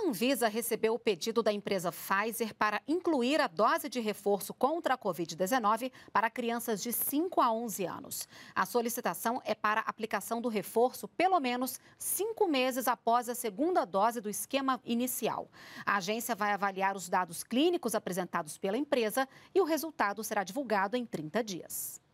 A Anvisa recebeu o pedido da empresa Pfizer para incluir a dose de reforço contra a Covid-19 para crianças de 5 a 11 anos. A solicitação é para aplicação do reforço pelo menos cinco meses após a segunda dose do esquema inicial. A agência vai avaliar os dados clínicos apresentados pela empresa e o resultado será divulgado em 30 dias.